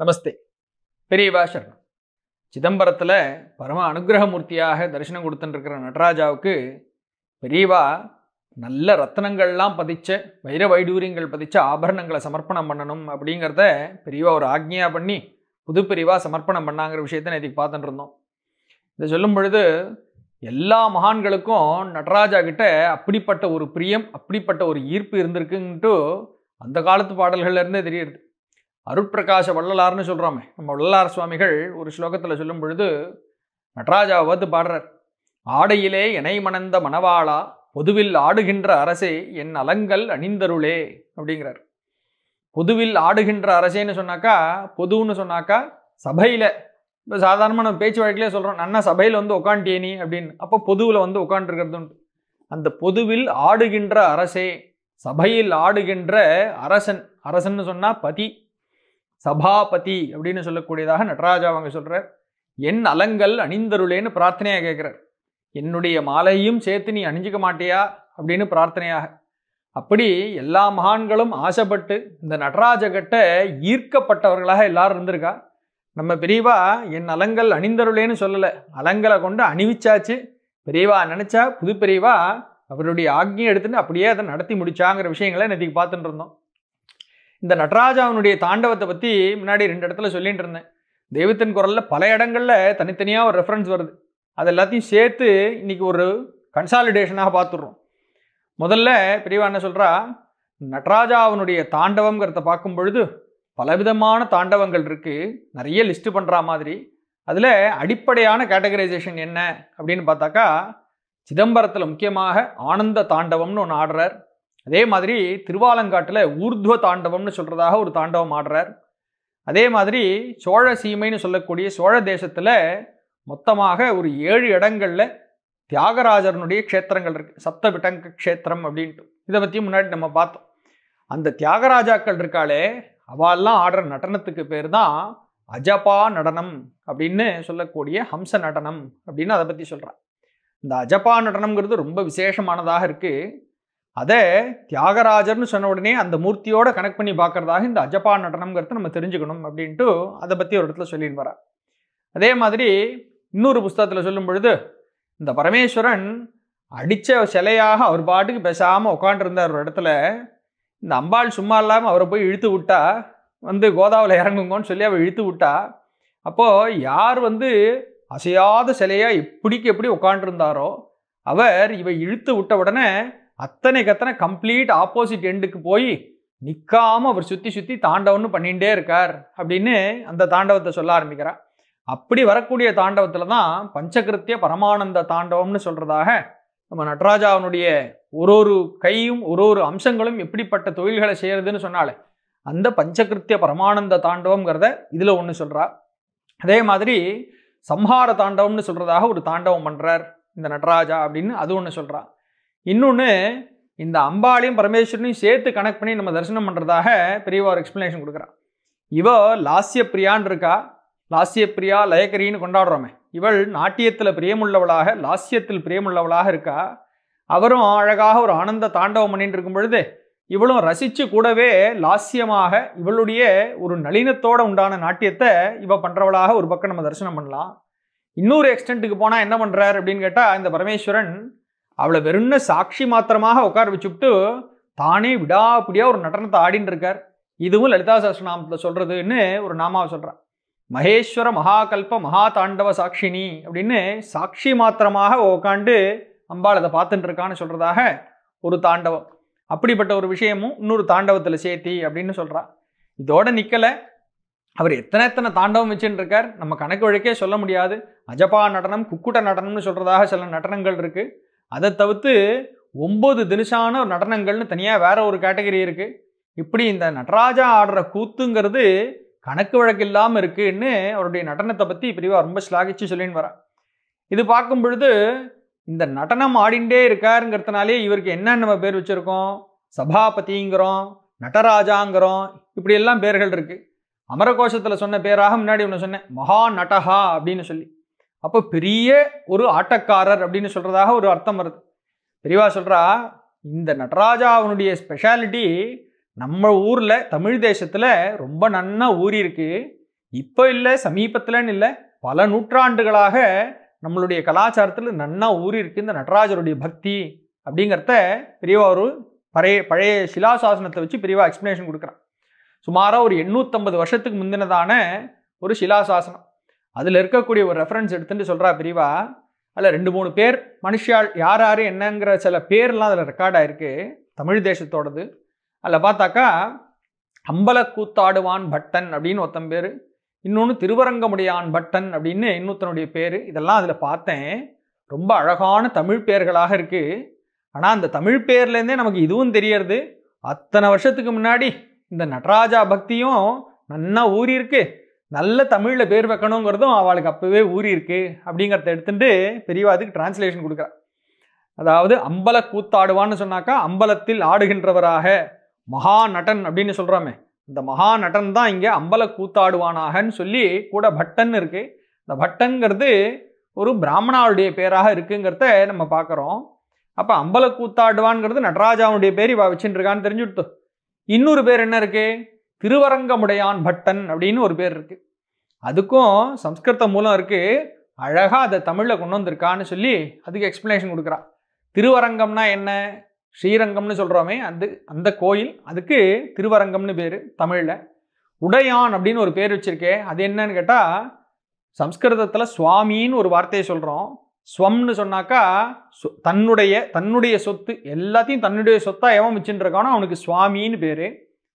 நமஸ்தே பெரியவா சரணம் சிதம்பரத்தில் பரம அனுகிரகமூர்த்தியாக தரிசனம் கொடுத்துட்டுருக்கிற நடராஜாவுக்கு பெரியவா நல்ல ரத்தனங்கள்லாம் பதிச்ச வைர வைடூரியங்கள் பதிச்ச ஆபரணங்களை சமர்ப்பணம் பண்ணணும் அப்படிங்கிறத பெரியவா ஒரு ஆக்ஞையாக பண்ணி புது சமர்ப்பணம் பண்ணாங்கிற விஷயத்தை நேற்றுக்கு பார்த்துட்டு இருந்தோம் இதை சொல்லும் பொழுது எல்லா மகான்களுக்கும் நடராஜா கிட்ட அப்படிப்பட்ட ஒரு பிரியம் அப்படிப்பட்ட ஒரு ஈர்ப்பு இருந்திருக்குன்ட்டு அந்த காலத்து பாடல்கள்லேருந்தே தெரியுது அருட்பிரகாச வள்ளலார்னு சொல்கிறோமே நம்ம வள்ளலார் சுவாமிகள் ஒரு ஸ்லோகத்தில் சொல்லும் பொழுது நடராஜாவை வந்து பாடுறார் ஆடையிலே இணை மணந்த மணவாளா பொதுவில் ஆடுகின்ற அரசே என் அலங்கல் அணிந்தருளே அப்படிங்கிறார் பொதுவில் ஆடுகின்ற அரசேன்னு சொன்னாக்கா பொதுன்னு சொன்னாக்கா சபையில் இப்போ சாதாரணமாக நம்ம பேச்சு வழக்கிலே சொல்கிறோம் நான் சபையில் வந்து உக்காண்டியேனி அப்படின்னு அப்போ பொதுவில் வந்து உட்காண்டிருக்கிறது உண்டு அந்த பொதுவில் ஆடுகின்ற அரசே சபையில் ஆடுகின்ற அரசன் அரசன்னு சொன்னால் பதி சபாபதி அப்படின்னு சொல்லக்கூடியதாக நடராஜா அவங்க சொல்கிறார் என் அலங்கள் அணிந்தருளேன்னு பிரார்த்தனையாக கேட்குறார் என்னுடைய மாலையும் சேர்த்து நீ அணிஞ்சிக்க மாட்டியா அப்படின்னு பிரார்த்தனையாக அப்படி எல்லா மகான்களும் ஆசைப்பட்டு இந்த நடராஜகிட்ட ஈர்க்கப்பட்டவர்களாக எல்லாரும் இருந்திருக்கா நம்ம பெரியவா என் அலங்கள் அணிந்தருளேன்னு சொல்லலை அலங்களை கொண்டு அணிவிச்சாச்சு பெரியவா நினச்சா புது பெரியவா அவருடைய ஆக்னியை எடுத்துன்னு அப்படியே அதை நடத்தி முடிச்சாங்கிற விஷயங்களை நேற்றுக்கு பார்த்துட்டு இருந்தோம் இந்த நடராஜாவனுடைய தாண்டவத்தை பற்றி முன்னாடி ரெண்டு இடத்துல சொல்லிகிட்டு இருந்தேன் தெய்வத்தின் குரலில் பல இடங்களில் தனித்தனியாக ஒரு ரெஃபரன்ஸ் வருது அது எல்லாத்தையும் சேர்த்து இன்றைக்கி ஒரு கன்சாலிடேஷனாக பார்த்துடுறோம் முதல்ல பெரியவா என்ன சொல்கிறா நடராஜாவனுடைய தாண்டவங்கிறத பார்க்கும் பொழுது பலவிதமான தாண்டவங்கள் இருக்குது நிறைய லிஸ்ட்டு பண்ணுற மாதிரி அதில் அடிப்படையான கேட்டகரைசேஷன் என்ன அப்படின்னு பார்த்தாக்கா சிதம்பரத்தில் முக்கியமாக ஆனந்த தாண்டவம்னு ஒன்று ஆடுறார் அதே மாதிரி திருவாலங்காட்டில் ஊர்துவ தாண்டவம்னு சொல்கிறதாக ஒரு தாண்டவம் ஆடுறார் அதே மாதிரி சோழ சீமைன்னு சொல்லக்கூடிய சோழ தேசத்தில் மொத்தமாக ஒரு ஏழு இடங்களில் தியாகராஜரனுடைய க்ஷேத்திரங்கள் இருக்குது சப்த விட்டங்க க்ஷேத்திரம் அப்படின்ட்டு இதை பற்றி முன்னாடி நம்ம பார்த்தோம் அந்த தியாகராஜாக்கள் இருக்காளே அவெல்லாம் ஆடுற நடனத்துக்கு பேர் தான் அஜபா நடனம் அப்படின்னு சொல்லக்கூடிய ஹம்ச நடனம் அப்படின்னு அதை பற்றி சொல்கிறான் இந்த அஜபா நடனம்ங்கிறது ரொம்ப விசேஷமானதாக இருக்குது அதே தியாகராஜர்னு சொன்ன உடனே அந்த மூர்த்தியோட கனெக்ட் பண்ணி பார்க்குறதாக இந்த அஜப்பா நடனம்ங்கிறது நம்ம தெரிஞ்சுக்கணும் அப்படின்ட்டு அதை பற்றி ஒரு இடத்துல சொல்லின்னு வர அதே மாதிரி இன்னொரு புஸ்தகத்தில் சொல்லும் பொழுது இந்த பரமேஸ்வரன் அடித்த சிலையாக அவர் பாட்டுக்கு பேசாமல் உட்காண்டிருந்தார் ஒரு இடத்துல இந்த அம்பாள் சும்மா இல்லாமல் அவரை போய் இழுத்து விட்டா வந்து கோதாவில் இறங்குங்கன்னு சொல்லி அவள் இழுத்து விட்டா அப்போது யார் வந்து அசையாத சிலையாக இப்படிக்கு எப்படி உட்காண்டிருந்தாரோ அவர் இவை இழுத்து விட்ட உடனே அத்தனை கத்தனை கம்ப்ளீட் ஆப்போசிட் எண்டுக்கு போய் நிற்காம அவர் சுற்றி சுற்றி தாண்டவம்னு பண்ணிகிட்டே இருக்கார் அப்படின்னு அந்த தாண்டவத்தை சொல்ல ஆரம்பிக்கிறார் அப்படி வரக்கூடிய தாண்டவத்தில் தான் பஞ்சகிருத்திய பரமானந்த தாண்டவம்னு சொல்கிறதாக நம்ம நடராஜாவனுடைய அவனுடைய ஒரு ஒரு கையும் ஒரு ஒரு அம்சங்களும் எப்படிப்பட்ட தொழில்களை செய்கிறதுன்னு சொன்னாலே அந்த பஞ்சகிருத்திய பரமானந்த தாண்டவங்கிறத இதில் ஒன்று சொல்கிறார் அதே மாதிரி சம்ஹார தாண்டவம்னு சொல்கிறதாக ஒரு தாண்டவம் பண்ணுறார் இந்த நடராஜா அப்படின்னு அது ஒன்று சொல்கிறான் இன்னொன்று இந்த அம்பாளையும் பரமேஸ்வரனையும் சேர்த்து கனெக்ட் பண்ணி நம்ம தரிசனம் பண்ணுறதாக பெரியவா ஒரு எக்ஸ்ப்ளனேஷன் கொடுக்குறான் இவள் லாஸ்ய பிரியான் இருக்கா லாஸ்ய பிரியா லயக்கரின்னு கொண்டாடுறோமே இவள் நாட்டியத்தில் பிரியமுள்ளவளாக லாஸ்யத்தில் பிரியமுள்ளவளாக இருக்கா அவரும் அழகாக ஒரு ஆனந்த தாண்டவம் பண்ணிட்டு இருக்கும் பொழுது இவளும் ரசித்து கூடவே லாஸ்யமாக இவளுடைய ஒரு நளினத்தோட உண்டான நாட்டியத்தை இவள் பண்ணுறவளாக ஒரு பக்கம் நம்ம தரிசனம் பண்ணலாம் இன்னொரு எக்ஸ்டென்ட்டுக்கு போனால் என்ன பண்ணுறார் அப்படின்னு கேட்டால் இந்த பரமேஸ்வரன் அவளை வெறும்னு சாட்சி மாத்திரமாக உட்கார வச்சுக்கிட்டு தானே விடாப்பிடியாக ஒரு நடனத்தை ஆடின் இருக்கார் இதுவும் லலிதா நாமத்தில் சொல்கிறதுன்னு ஒரு நாமாவை சொல்கிறான் மகேஸ்வர மகாகல்ப மகா தாண்டவ சாட்சினி அப்படின்னு சாட்சி மாத்திரமாக உட்காந்து அம்பாள் அதை பார்த்துட்டு இருக்கான்னு சொல்கிறதாக ஒரு தாண்டவம் அப்படிப்பட்ட ஒரு விஷயமும் இன்னொரு தாண்டவத்தில் சேர்த்தி அப்படின்னு சொல்கிறா இதோட நிற்கலை அவர் எத்தனை எத்தனை தாண்டவம் வச்சுட்டு இருக்கார் நம்ம கணக்கு வழக்கே சொல்ல முடியாது அஜபா நடனம் குக்குட நடனம்னு சொல்கிறதாக சில நடனங்கள் இருக்குது அதை தவிர்த்து ஒம்பது ஒரு நடனங்கள்னு தனியாக வேற ஒரு கேட்டகரி இருக்குது இப்படி இந்த நடராஜா ஆடுற கூத்துங்கிறது கணக்கு வழக்கு இல்லாமல் இருக்குன்னு அவருடைய நடனத்தை பற்றி பிரிவாக ரொம்ப ஸ்லாகிச்சு சொல்லின்னு வரேன் இது பார்க்கும் பொழுது இந்த நடனம் ஆடிண்டே இருக்காருங்கிறதுனாலே இவருக்கு என்ன நம்ம பேர் வச்சுருக்கோம் சபாபதிங்கிறோம் நடராஜாங்கிறோம் இப்படியெல்லாம் பேர்கள் இருக்குது அமரகோஷத்தில் சொன்ன பேராக முன்னாடி ஒன்று சொன்னேன் மகா நடஹா அப்படின்னு சொல்லி அப்போ பெரிய ஒரு ஆட்டக்காரர் அப்படின்னு சொல்கிறதாக ஒரு அர்த்தம் வருது பெரியவா சொல்கிறா இந்த நடராஜா அவனுடைய ஸ்பெஷாலிட்டி நம்ம ஊரில் தமிழ் தேசத்தில் ரொம்ப நன்னா ஊறி இருக்கு இப்போ இல்லை சமீபத்தில்னு இல்லை பல நூற்றாண்டுகளாக நம்மளுடைய கலாச்சாரத்தில் நன்னா ஊறி இருக்கு இந்த நடராஜருடைய பக்தி அப்படிங்கிறத பெரியவா ஒரு பழைய பழைய சிலாசாசனத்தை வச்சு பெரியவா எக்ஸ்பிளனேஷன் கொடுக்குறான் சுமாராக ஒரு எண்ணூற்றம்பது வருஷத்துக்கு முந்தினதான ஒரு சிலாசாசனம் அதில் இருக்கக்கூடிய ஒரு ரெஃபரன்ஸ் எடுத்துட்டு சொல்கிறா பிரிவா அதில் ரெண்டு மூணு பேர் மனுஷியால் யார் யார் என்னங்கிற சில பேர்லாம் அதில் ரெக்கார்ட் ஆகிருக்கு தமிழ் தேசத்தோடது அதில் பார்த்தாக்கா அம்பல கூத்தாடுவான் பட்டன் அப்படின்னு ஒருத்தன் பேர் இன்னொன்று திருவரங்கமுடியான் பட்டன் அப்படின்னு இன்னொருத்தனுடைய பேர் இதெல்லாம் அதில் பார்த்தேன் ரொம்ப அழகான தமிழ் பெயர்களாக இருக்குது ஆனால் அந்த தமிழ் பேர்லேருந்தே நமக்கு இதுவும் தெரியறது அத்தனை வருஷத்துக்கு முன்னாடி இந்த நடராஜா பக்தியும் நன்னா ஊறி இருக்குது நல்ல தமிழில் பேர் வைக்கணுங்கிறதும் அவளுக்கு அப்போவே ஊறி இருக்கு அப்படிங்கிறத எடுத்துட்டு பெரியவா அதுக்கு டிரான்ஸ்லேஷன் கொடுக்குறா அதாவது அம்பல கூத்தாடுவான்னு சொன்னாக்கா அம்பலத்தில் ஆடுகின்றவராக மகா நடன் அப்படின்னு சொல்கிறோமே இந்த மகா நடன் தான் இங்கே அம்பல கூத்தாடுவானாகன்னு சொல்லி கூட பட்டன் இருக்கு இந்த பட்டன்கிறது ஒரு பிராமணாவுடைய பேராக இருக்குங்கிறத நம்ம பார்க்குறோம் அப்போ அம்பல கூத்தாடுவான்ங்கிறது நடராஜாவுடைய பேர் இவா வச்சுட்டு இருக்கான்னு தெரிஞ்சுட்டு இன்னொரு பேர் என்ன இருக்குது திருவரங்கமுடையான் பட்டன் அப்படின்னு ஒரு பேர் இருக்கு அதுக்கும் சம்ஸ்கிருத மூலம் இருக்கு அழகாக அதை தமிழில் கொண்டு வந்திருக்கான்னு சொல்லி அதுக்கு எக்ஸ்பிளனேஷன் கொடுக்குறா திருவரங்கம்னா என்ன ஸ்ரீரங்கம்னு சொல்கிறோமே அது அந்த கோயில் அதுக்கு திருவரங்கம்னு பேர் தமிழில் உடையான் அப்படின்னு ஒரு பேர் வச்சுருக்கேன் அது என்னன்னு கேட்டால் சம்ஸ்கிருதத்தில் சுவாமின்னு ஒரு வார்த்தையை சொல்கிறோம் ஸ்வம்னு சொன்னாக்கா தன்னுடைய தன்னுடைய சொத்து எல்லாத்தையும் தன்னுடைய சொத்தாக எவன் வச்சுட்டு இருக்கானோ அவனுக்கு சுவாமின்னு பேர்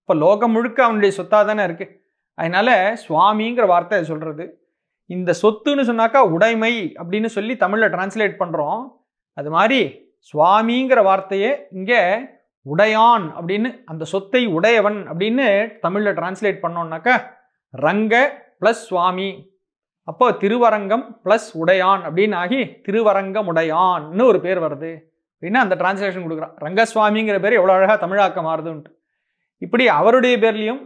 இப்போ லோகம் முழுக்க அவனுடைய சொத்தாக தானே இருக்குது அதனால் சுவாமிங்கிற வார்த்தை சொல்கிறது இந்த சொத்துன்னு சொன்னாக்கா உடைமை அப்படின்னு சொல்லி தமிழில் டிரான்ஸ்லேட் பண்ணுறோம் அது மாதிரி சுவாமிங்கிற வார்த்தையே இங்கே உடையான் அப்படின்னு அந்த சொத்தை உடையவன் அப்படின்னு தமிழில் டிரான்ஸ்லேட் பண்ணோன்னாக்கா ரங்க ப்ளஸ் சுவாமி அப்போ திருவரங்கம் ப்ளஸ் உடையான் அப்படின்னு ஆகி திருவரங்கம் உடையான்னு ஒரு பேர் வருது அப்படின்னா அந்த டிரான்ஸ்லேஷன் கொடுக்குறான் ரங்கசுவாமிங்கிற பேர் எவ்வளோ அழகாக தமிழாக்க மாறுதுன்ட்டு இப்படி அவருடைய பேர்லேயும்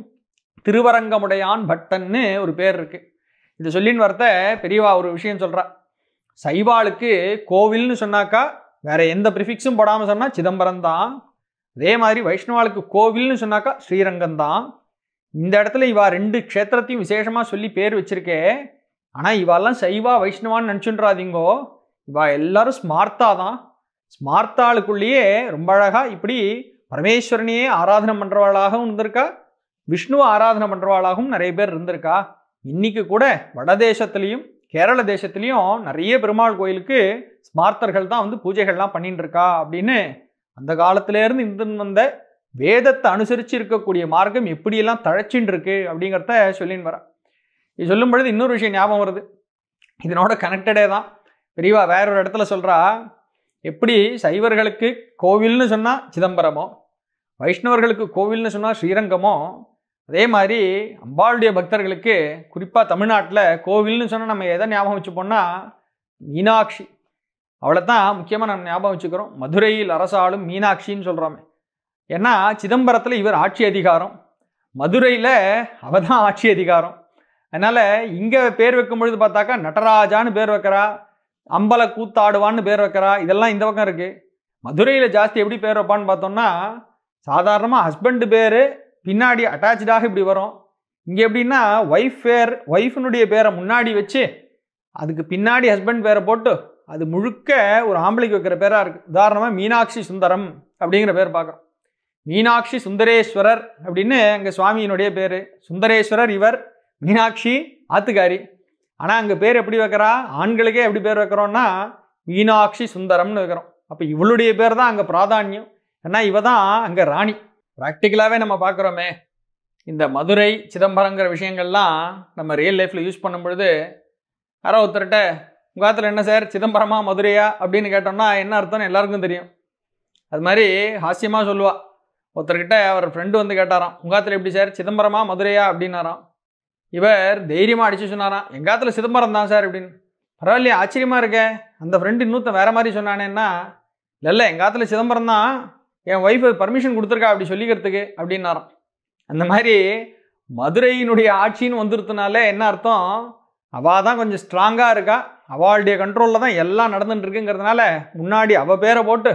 திருவரங்கமுடையான் பட்டன்னு ஒரு பேர் இருக்கு இதை சொல்லின்னு வரத்த பெரியவா ஒரு விஷயம் சொல்கிறா சைவாளுக்கு கோவில்னு சொன்னாக்கா வேற எந்த ப்ரிஃபிக்ஸும் போடாமல் சொன்னால் சிதம்பரம் தான் அதே மாதிரி வைஷ்ணவாளுக்கு கோவில்னு சொன்னாக்கா ஸ்ரீரங்கம் தான் இந்த இடத்துல இவா ரெண்டு க்ஷேத்திரத்தையும் விசேஷமாக சொல்லி பேர் வச்சிருக்கே ஆனால் இவாலாம் சைவா வைஷ்ணவான்னு நினச்சுன்றாதீங்கோ இவா எல்லாரும் ஸ்மார்த்தா தான் ஸ்மார்த்தாளுக்குள்ளேயே ரொம்ப அழகாக இப்படி பரமேஸ்வரனையே ஆராதனை பண்ணுறவாளாகவும் இருந்திருக்கா விஷ்ணுவை ஆராதனை பண்ணுறவாளாகவும் நிறைய பேர் இருந்திருக்கா இன்னைக்கு கூட வடதேசத்துலேயும் கேரள தேசத்துலேயும் நிறைய பெருமாள் கோயிலுக்கு ஸ்மார்த்தர்கள் தான் வந்து பூஜைகள்லாம் பண்ணிட்டு இருக்கா அப்படின்னு அந்த காலத்திலேருந்து இந்து வந்த வேதத்தை அனுசரித்து இருக்கக்கூடிய மார்க்கம் எப்படியெல்லாம் தழைச்சின்னு இருக்கு அப்படிங்கிறத சொல்லின்னு வரேன் இது சொல்லும் பொழுது இன்னொரு விஷயம் ஞாபகம் வருது இதனோட கனெக்டடே தான் பெரியவா வேற ஒரு இடத்துல சொல்கிறா எப்படி சைவர்களுக்கு கோவில்னு சொன்னால் சிதம்பரமோ வைஷ்ணவர்களுக்கு கோவில்னு சொன்னால் ஸ்ரீரங்கமோ அதே மாதிரி அம்பாளுடைய பக்தர்களுக்கு குறிப்பாக தமிழ்நாட்டில் கோவில்னு சொன்னால் நம்ம எதை ஞாபகம் வச்சுப்போம்னா மீனாட்சி அவளை தான் முக்கியமாக நம்ம ஞாபகம் வச்சுக்கிறோம் மதுரையில் அரசாளும் மீனாட்சின்னு சொல்கிறோமே ஏன்னா சிதம்பரத்தில் இவர் ஆட்சி அதிகாரம் மதுரையில் அவ தான் ஆட்சி அதிகாரம் அதனால் இங்கே பேர் வைக்கும் பொழுது பார்த்தாக்கா நடராஜான்னு பேர் வைக்கிறா அம்பல கூத்தாடுவான்னு பேர் வைக்கிறா இதெல்லாம் இந்த பக்கம் இருக்குது மதுரையில் ஜாஸ்தி எப்படி பேர் வைப்பான்னு பார்த்தோம்னா சாதாரணமாக ஹஸ்பண்டு பேர் பின்னாடி அட்டாச்சாக இப்படி வரும் இங்கே எப்படின்னா ஒய்ஃப் பேர் ஒய்ஃபினுடைய பேரை முன்னாடி வச்சு அதுக்கு பின்னாடி ஹஸ்பண்ட் பேரை போட்டு அது முழுக்க ஒரு ஆம்பளைக்கு வைக்கிற பேராக இருக்குது உதாரணமாக மீனாட்சி சுந்தரம் அப்படிங்கிற பேர் பார்க்குறோம் மீனாட்சி சுந்தரேஸ்வரர் அப்படின்னு எங்கள் சுவாமியினுடைய பேர் சுந்தரேஸ்வரர் இவர் மீனாட்சி ஆத்துக்காரி ஆனால் அங்கே பேர் எப்படி வைக்கிறா ஆண்களுக்கே எப்படி பேர் வைக்கிறோன்னா மீனாட்சி சுந்தரம்னு வைக்கிறோம் அப்போ இவளுடைய பேர் தான் அங்கே பிராதானியம் ஏன்னா இவ தான் அங்கே ராணி ப்ராக்டிக்கலாகவே நம்ம பார்க்குறோமே இந்த மதுரை சிதம்பரங்கிற விஷயங்கள்லாம் நம்ம ரியல் லைஃப்பில் யூஸ் பண்ணும் பொழுது யாரோ ஒருத்தர்கிட்ட உங்கள் காலத்தில் என்ன சார் சிதம்பரமா மதுரையா அப்படின்னு கேட்டோம்னா என்ன அர்த்தம்னு எல்லாருக்கும் தெரியும் அது மாதிரி ஹாஸ்யமாக சொல்லுவாள் ஒருத்தர்கிட்ட அவர் ஃப்ரெண்டு வந்து கேட்டாராம் உங்கள் காலத்தில் எப்படி சார் சிதம்பரமா மதுரையா அப்படின்னாராம் இவர் தைரியமாக அடிச்சு சொன்னாராம் எங்காத்துல சிதம்பரம் தான் சார் அப்படின்னு பரவாயில்லையே ஆச்சரியமாக இருக்க அந்த ஃப்ரெண்டு இன்னொருத்தன் வேறு மாதிரி சொன்னானேன்னா இல்லை இல்லை எங்காத்தில் சிதம்பரம் தான் என் ஒய்ஃப் பர்மிஷன் கொடுத்துருக்கா அப்படி சொல்லிக்கிறதுக்கு அப்படின்னாராம் அந்த மாதிரி மதுரையினுடைய ஆட்சின்னு வந்துருத்தனால என்ன அர்த்தம் அவள் தான் கொஞ்சம் ஸ்ட்ராங்காக இருக்கா அவளுடைய கண்ட்ரோலில் தான் எல்லாம் நடந்துட்டு இருக்குங்கிறதுனால முன்னாடி அவள் பேரை போட்டு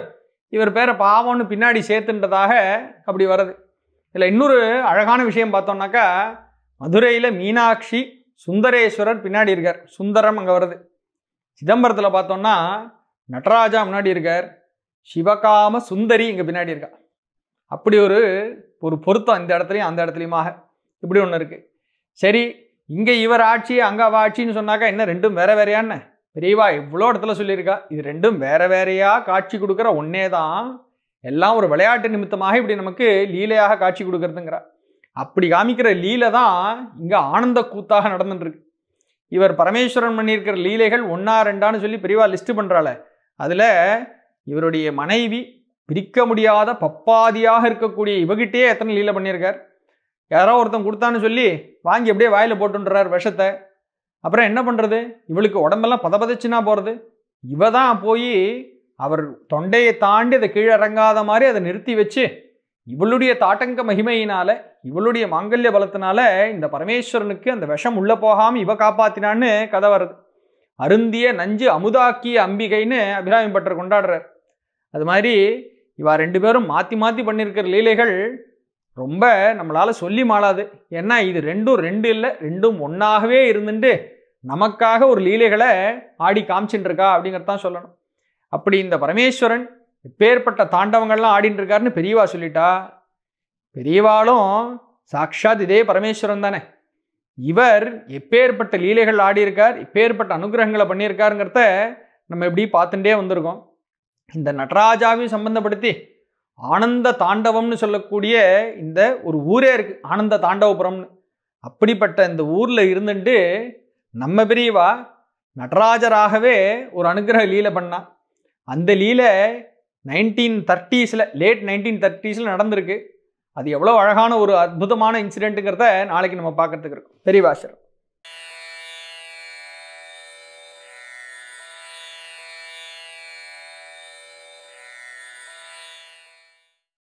இவர் பேரை பாவம்னு பின்னாடி சேர்த்துன்றதாக அப்படி வர்றது இதில் இன்னொரு அழகான விஷயம் பார்த்தோம்னாக்கா மதுரையில் மீனாட்சி சுந்தரேஸ்வரர் பின்னாடி இருக்கார் சுந்தரம் அங்கே வருது சிதம்பரத்தில் பார்த்தோம்னா நடராஜா முன்னாடி இருக்கார் சிவகாம சுந்தரி இங்கே பின்னாடி இருக்கா அப்படி ஒரு ஒரு பொருத்தம் இந்த இடத்துலையும் அந்த இடத்துலையுமாக இப்படி ஒன்று இருக்குது சரி இங்கே இவர் ஆட்சி அங்கே அவ ஆட்சின்னு சொன்னாக்கா என்ன ரெண்டும் வேற வேறையான பெரியவா இவ்வளோ இடத்துல சொல்லியிருக்கா இது ரெண்டும் வேற வேறையாக காட்சி கொடுக்குற ஒன்னே தான் எல்லாம் ஒரு விளையாட்டு நிமித்தமாக இப்படி நமக்கு லீலையாக காட்சி கொடுக்குறதுங்கிறா அப்படி காமிக்கிற லீலை தான் இங்கே ஆனந்த கூத்தாக நடந்துட்டுருக்கு இவர் பரமேஸ்வரன் பண்ணியிருக்கிற லீலைகள் ஒன்றா ரெண்டான்னு சொல்லி பெரியவா லிஸ்ட்டு பண்ணுறாள் அதில் இவருடைய மனைவி பிரிக்க முடியாத பப்பாதியாக இருக்கக்கூடிய இவகிட்டே எத்தனை லீலை பண்ணியிருக்கார் யாரோ ஒருத்தன் கொடுத்தான்னு சொல்லி வாங்கி அப்படியே வாயில் போட்டுன்றார் விஷத்தை அப்புறம் என்ன பண்ணுறது இவளுக்கு உடம்பெல்லாம் பதபதச்சுனா போகிறது இவ தான் போய் அவர் தொண்டையை தாண்டி அதை கீழே இறங்காத மாதிரி அதை நிறுத்தி வச்சு இவளுடைய தாட்டங்க மகிமையினால் இவளுடைய மாங்கல்ய பலத்தினால இந்த பரமேஸ்வரனுக்கு அந்த விஷம் உள்ள போகாம இவ காப்பாத்தினான்னு கதை வருது அருந்திய நஞ்சு அமுதாக்கிய அம்பிகைன்னு அபிராமி பட்டர் கொண்டாடுறார் அது மாதிரி இவா ரெண்டு பேரும் மாற்றி மாற்றி பண்ணியிருக்கிற லீலைகள் ரொம்ப நம்மளால் சொல்லி மாளாது ஏன்னா இது ரெண்டும் ரெண்டு இல்லை ரெண்டும் ஒன்றாகவே இருந்துட்டு நமக்காக ஒரு லீலைகளை ஆடி இருக்கா அப்படிங்கிறதான் சொல்லணும் அப்படி இந்த பரமேஸ்வரன் எப்பேற்பட்ட தாண்டவங்கள்லாம் ஆடின்னு இருக்காருன்னு பெரியவா சொல்லிட்டா பெரியவாளும் சாட்சாத் இதே பரமேஸ்வரன் தானே இவர் எப்பேற்பட்ட லீலைகள் ஆடியிருக்கார் எப்பேற்பட்ட அனுகிரகங்களை பண்ணியிருக்காருங்கிறத நம்ம எப்படி பார்த்துட்டே வந்திருக்கோம் இந்த நடராஜாவையும் சம்பந்தப்படுத்தி ஆனந்த தாண்டவம்னு சொல்லக்கூடிய இந்த ஒரு ஊரே இருக்குது ஆனந்த தாண்டவபுரம்னு அப்படிப்பட்ட இந்த ஊரில் இருந்துட்டு நம்ம பெரியவா நடராஜராகவே ஒரு அனுகிரக லீலை பண்ணான் அந்த லீலை நைன்டீன் தேர்ட்டிஸில் லேட் நைன்டீன் தேர்ட்டிஸில் நடந்திருக்கு அது எவ்வளோ அழகான ஒரு அற்புதமான இன்சிடென்ட்டுங்கிறத நாளைக்கு நம்ம பார்க்கறதுக்கு இருக்கும் பெரியவாசர்